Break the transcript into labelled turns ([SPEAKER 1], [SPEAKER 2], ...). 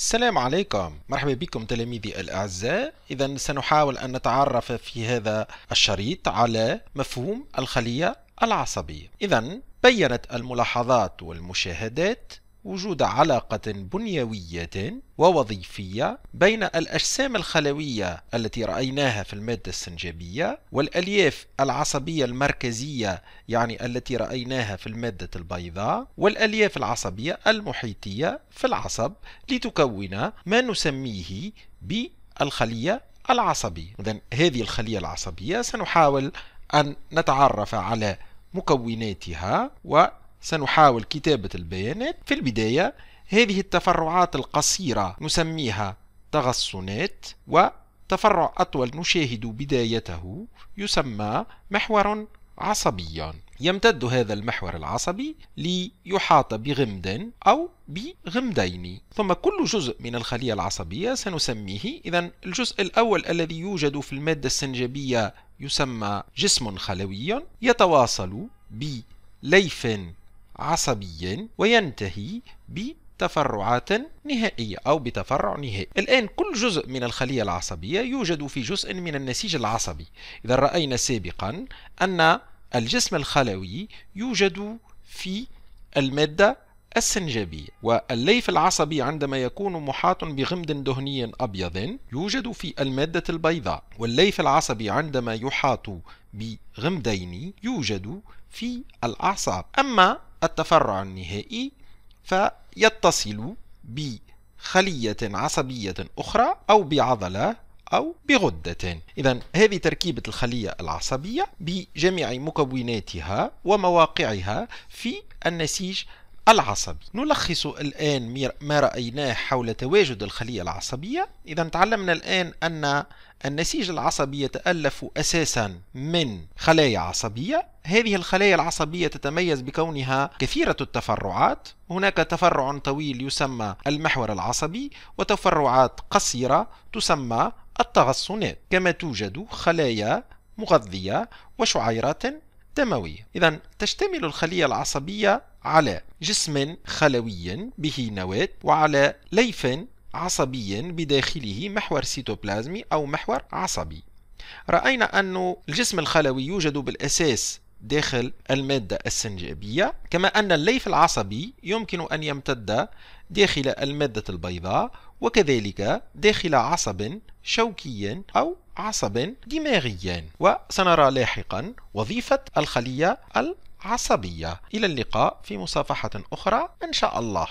[SPEAKER 1] السلام عليكم مرحبا بكم تلاميذي الأعزاء إذا سنحاول أن نتعرف في هذا الشريط على مفهوم الخلية العصبية إذا بيّنت الملاحظات والمشاهدات وجود علاقة بنيوية ووظيفية بين الأجسام الخلوية التي رأيناها في المادة السنجابية والألياف العصبية المركزية يعني التي رأيناها في المادة البيضاء والألياف العصبية المحيطية في العصب لتكون ما نسميه بالخلية العصبية إذن هذه الخلية العصبية سنحاول أن نتعرف على مكوناتها و سنحاول كتابة البيانات في البداية هذه التفرعات القصيرة نسميها تغصنات وتفرع أطول نشاهد بدايته يسمى محور عصبيا يمتد هذا المحور العصبي ليحاط بغمد أو بغمدين ثم كل جزء من الخلية العصبية سنسميه إذا الجزء الأول الذي يوجد في المادة السنجبية يسمى جسم خلوي يتواصل بليف عصبيا وينتهي بتفرعات نهائية أو بتفرع نهائي الآن كل جزء من الخلية العصبية يوجد في جزء من النسيج العصبي إذا رأينا سابقا أن الجسم الخلوي يوجد في المادة السنجابية والليف العصبي عندما يكون محاط بغمد دهني أبيض يوجد في المادة البيضاء والليف العصبي عندما يحاط بغمدين يوجد في الأعصاب أما التفرع النهائي فيتصل بخلية عصبية أخرى أو بعضلة أو بغدة إذا هذه تركيبة الخلية العصبية بجميع مكوناتها ومواقعها في النسيج العصب نلخص الآن ما رأيناه حول تواجد الخلية العصبية إذا تعلمنا الآن أن النسيج العصبي يتألف أساسا من خلايا عصبية هذه الخلايا العصبية تتميز بكونها كثيرة التفرعات هناك تفرع طويل يسمى المحور العصبي وتفرعات قصيرة تسمى التغصنات كما توجد خلايا مغذية وشعيرات دموية إذا تشتمل الخلية العصبية على جسم خلوي به نواة وعلى ليف عصبي بداخله محور سيتوبلازمي أو محور عصبي رأينا أن الجسم الخلوي يوجد بالأساس داخل المادة السنجابية كما أن الليف العصبي يمكن أن يمتد داخل المادة البيضاء وكذلك داخل عصب شوكي أو عصب دماغي وسنرى لاحقا وظيفة الخلية العصبية إلى اللقاء في مصافحة أخرى إن شاء الله